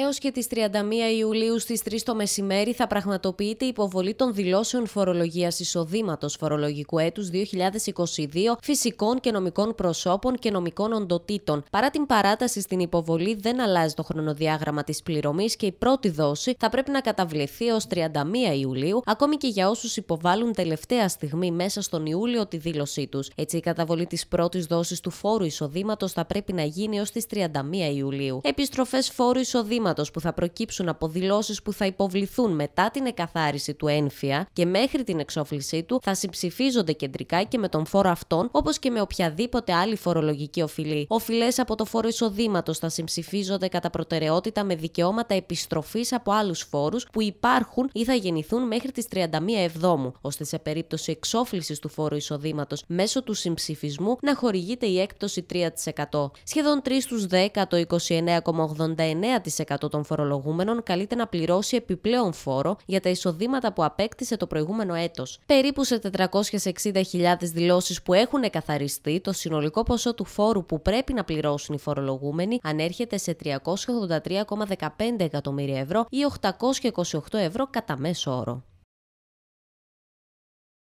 Έως και τις 31 Ιουλίου στις 3 το μεσημέρι θα πραγματοποιείται η υποβολή των δηλώσεων φορολογίας εισοδήματος φορολογικού έτους 2022 φυσικών και νομικών προσώπων και νομικών οντοτήτων. Παρά την παράταση στην υποβολή δεν αλλάζει το χρονοδιάγραμμα της πληρωμής και η πρώτη δόση θα πρέπει να καταβληθεί ω 31 Ιουλίου, ακόμη και για όσους υποβάλλουν τελευταία στιγμή μέσα στον Ιούλιο τη δήλωσή τους. Έτσι η καταβολή της πρώτης δόσης του φόρου εισοδήματος θα πρέπει να γίνει ω τι 31 Ιουλίου. Επιστροφές φόρου εισοδήματος που θα προκύψουν από δηλώσεις που θα υποβληθούν μετά την εκαθάριση του ένφια και μέχρι την εξόφλησή του θα συμψηφίζονται κεντρικά και με τον φόρο αυτόν όπως και με οποιαδήποτε άλλη φορολογική οφειλή. Οφειλές από το φόρο εισοδήματος θα συμψηφίζονται κατά προτεραιότητα με δικαιώματα επιστροφής από άλλους φόρους που υπάρχουν ή θα γεννηθούν μέχρι τις 31 Εβδόμου, ώστε σε περίπτωση εξόφλησης του φόρου εισοδήματος μέσω του συμψηφισμού να χορηγείται η έκπτωση 3%. Σχεδόν 3 στου 10 το 29,89% των φορολογούμενων καλείται να πληρώσει επιπλέον φόρο για τα εισοδήματα που απέκτησε το προηγούμενο έτος. Περίπου σε 460.000 δηλώσεις που έχουν καθαριστεί, το συνολικό ποσό του φόρου που πρέπει να πληρώσουν οι φορολογούμενοι ανέρχεται σε 383,15 εκατομμύρια ευρώ ή 828 ευρώ κατά μέσο όρο.